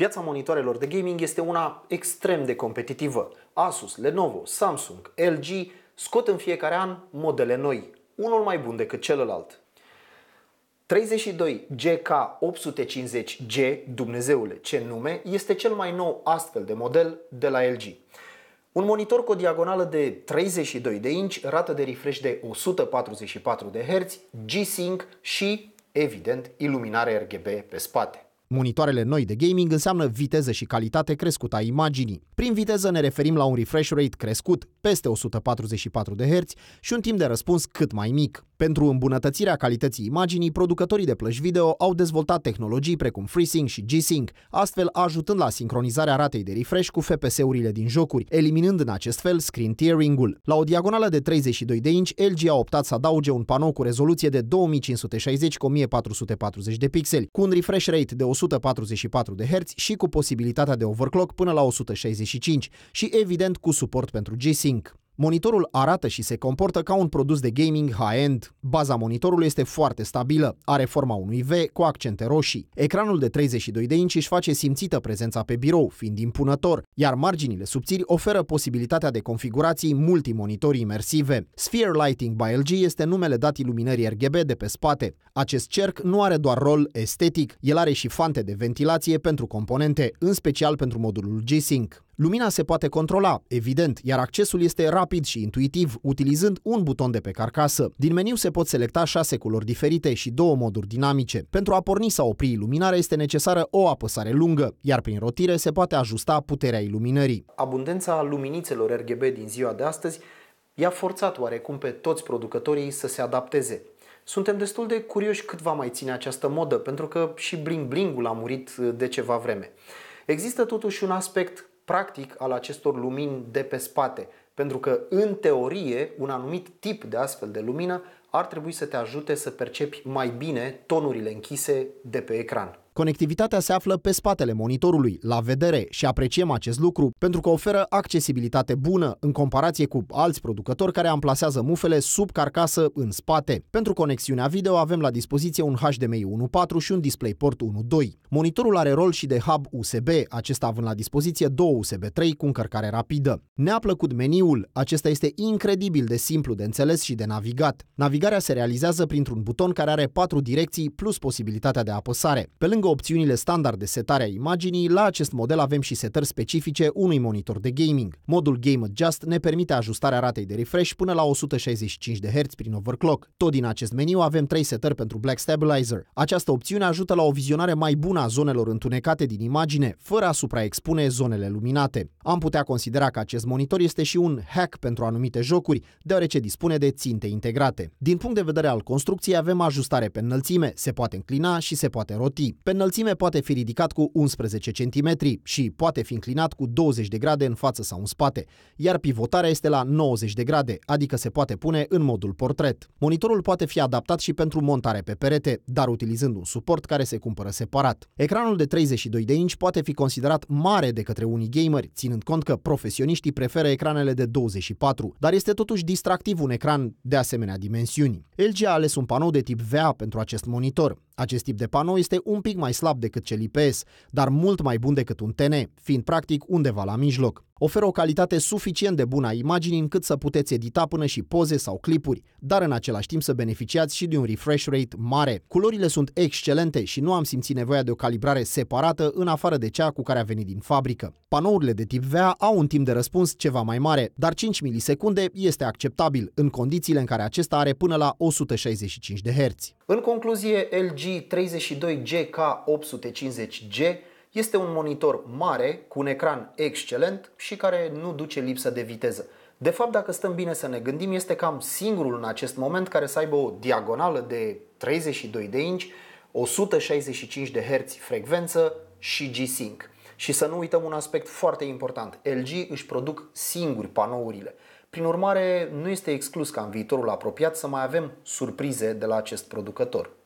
Piața monitoarelor de gaming este una extrem de competitivă. Asus, Lenovo, Samsung, LG scot în fiecare an modele noi, unul mai bun decât celălalt. 32 GK850G, Dumnezeule, ce nume, este cel mai nou astfel de model de la LG. Un monitor cu o diagonală de 32 de inci, rată de refresh de 144 de Hz, G-Sync și, evident, iluminare RGB pe spate. Monitoarele noi de gaming înseamnă viteză și calitate crescută a imaginii. Prin viteză ne referim la un refresh rate crescut, peste 144 de Hz, și un timp de răspuns cât mai mic. Pentru îmbunătățirea calității imaginii, producătorii de plăci video au dezvoltat tehnologii precum FreeSync și G-Sync, astfel ajutând la sincronizarea ratei de refresh cu FPS-urile din jocuri, eliminând în acest fel screen tearing-ul. La o diagonală de 32 de inci, LG a optat să adauge un panou cu rezoluție de 2560 x 1440 de pixeli, cu un refresh rate de 144 de Hz și cu posibilitatea de overclock până la 165 și evident cu suport pentru G-Sync. Monitorul arată și se comportă ca un produs de gaming high-end. Baza monitorului este foarte stabilă, are forma unui V cu accente roșii. Ecranul de 32 de inci își face simțită prezența pe birou, fiind impunător, iar marginile subțiri oferă posibilitatea de configurații multimonitori imersive. Sphere Lighting by LG este numele dat iluminării RGB de pe spate. Acest cerc nu are doar rol estetic, el are și fante de ventilație pentru componente, în special pentru modulul G-Sync. Lumina se poate controla, evident, iar accesul este rapid și intuitiv, utilizând un buton de pe carcasă. Din meniu se pot selecta șase culori diferite și două moduri dinamice. Pentru a porni sau opri iluminarea este necesară o apăsare lungă, iar prin rotire se poate ajusta puterea iluminării. Abundența luminițelor RGB din ziua de astăzi i-a forțat oarecum pe toți producătorii să se adapteze. Suntem destul de curioși cât va mai ține această modă, pentru că și bling-blingul a murit de ceva vreme. Există totuși un aspect practic al acestor lumini de pe spate. Pentru că, în teorie, un anumit tip de astfel de lumină ar trebui să te ajute să percepi mai bine tonurile închise de pe ecran. Conectivitatea se află pe spatele monitorului, la vedere și apreciem acest lucru pentru că oferă accesibilitate bună în comparație cu alți producători care amplasează mufele sub carcasă în spate. Pentru conexiunea video avem la dispoziție un HDMI 1.4 și un DisplayPort 1.2. Monitorul are rol și de hub USB, acesta având la dispoziție două USB 3 cu încărcare rapidă. Ne-a plăcut meniul, acesta este incredibil de simplu de înțeles și de navigat. Navigarea se realizează printr-un buton care are patru direcții plus posibilitatea de apăsare. Pe lângă opțiunile standard de setare a imaginii, la acest model avem și setări specifice unui monitor de gaming. Modul Game Adjust ne permite ajustarea ratei de refresh până la 165 de Hz prin overclock. Tot din acest meniu avem 3 setări pentru Black Stabilizer. Această opțiune ajută la o vizionare mai bună a zonelor întunecate din imagine, fără a supraexpune zonele luminate. Am putea considera că acest monitor este și un hack pentru anumite jocuri, deoarece dispune de ținte integrate. Din punct de vedere al construcției avem ajustare pe înălțime, se poate înclina și se poate roti. Pe înălțime poate fi ridicat cu 11 cm și poate fi înclinat cu 20 de grade în față sau în spate, iar pivotarea este la 90 de grade, adică se poate pune în modul portret. Monitorul poate fi adaptat și pentru montare pe perete, dar utilizând un suport care se cumpără separat. Ecranul de 32 de inci poate fi considerat mare de către unii gameri, ținând cont că profesioniștii preferă ecranele de 24, dar este totuși distractiv un ecran de asemenea dimensiuni. LG a ales un panou de tip VA pentru acest monitor. Acest tip de panou este un pic mai slab decât cel IPS, dar mult mai bun decât un TN, fiind practic undeva la mijloc oferă o calitate suficient de bună a imaginii încât să puteți edita până și poze sau clipuri, dar în același timp să beneficiați și de un refresh rate mare. Culorile sunt excelente și nu am simțit nevoia de o calibrare separată în afară de cea cu care a venit din fabrică. Panourile de tip VA au un timp de răspuns ceva mai mare, dar 5 milisecunde este acceptabil în condițiile în care acesta are până la 165 de Hz. În concluzie, LG 32GK 850G este un monitor mare, cu un ecran excelent și care nu duce lipsă de viteză. De fapt, dacă stăm bine să ne gândim, este cam singurul în acest moment care să aibă o diagonală de 32 de inci, 165 de Hz frecvență și G-Sync. Și să nu uităm un aspect foarte important, LG își produc singuri panourile. Prin urmare, nu este exclus ca în viitorul apropiat să mai avem surprize de la acest producător.